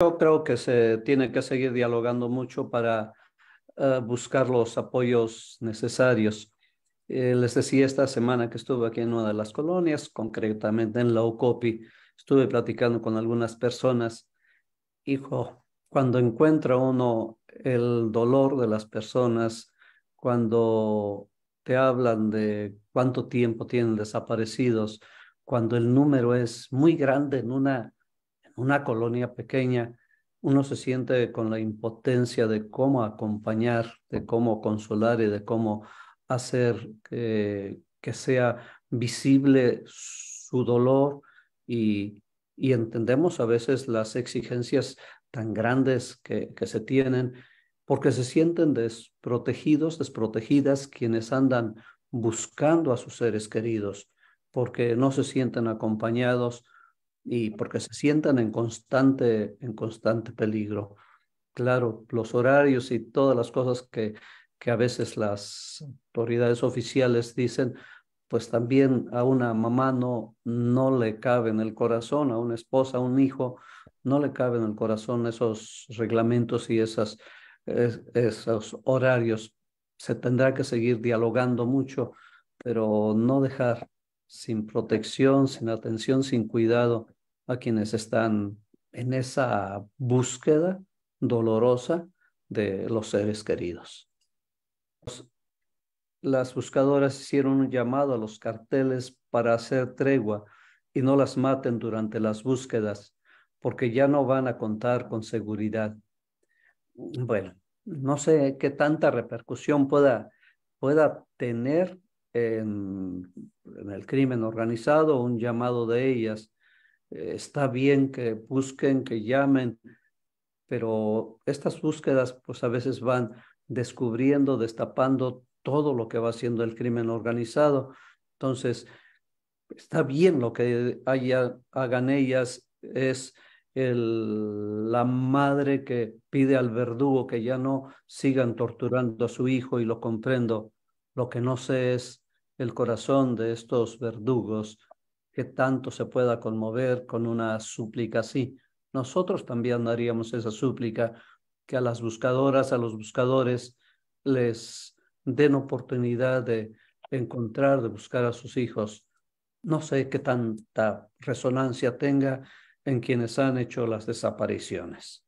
Yo creo que se tiene que seguir dialogando mucho para eh, buscar los apoyos necesarios. Eh, les decía esta semana que estuve aquí en una de las colonias, concretamente en la estuve platicando con algunas personas. Hijo, cuando encuentra uno el dolor de las personas, cuando te hablan de cuánto tiempo tienen desaparecidos, cuando el número es muy grande en una una colonia pequeña, uno se siente con la impotencia de cómo acompañar, de cómo consolar y de cómo hacer que, sea visible su dolor y, entendemos a veces las exigencias tan grandes que se tienen porque se sienten desprotegidos, desprotegidas quienes andan buscando a sus seres queridos, porque no se sienten acompañados, y porque se sientan en constante, en constante peligro. Claro, los horarios y todas las cosas que, que a veces las autoridades oficiales dicen, pues también a una mamá no, no le cabe en el corazón, a una esposa, a un hijo, no le caben en el corazón esos reglamentos y esas, esos horarios. Se tendrá que seguir dialogando mucho, pero no dejar sin protección, sin atención, sin cuidado a quienes están en esa búsqueda dolorosa de los seres queridos. Las buscadoras hicieron un llamado a los carteles para hacer tregua y no las maten durante las búsquedas, porque ya no van a contar con seguridad. Bueno, no sé qué tanta repercusión pueda, pueda tener en, el crimen organizado, un llamado de ellas. Eh, está bien que busquen, que llamen, pero estas búsquedas pues a veces van descubriendo, destapando todo lo que va haciendo el crimen organizado. Entonces, está bien lo que haya, hagan ellas, es el, la madre que pide al verdugo que ya no sigan torturando a su hijo y lo comprendo. Lo que no sé es el corazón de estos verdugos, que tanto se pueda conmover con una súplica así. Nosotros también daríamos esa súplica que a las buscadoras, a los buscadores, les den oportunidad de encontrar, de buscar a sus hijos. No sé qué tanta resonancia tenga en quienes han hecho las desapariciones.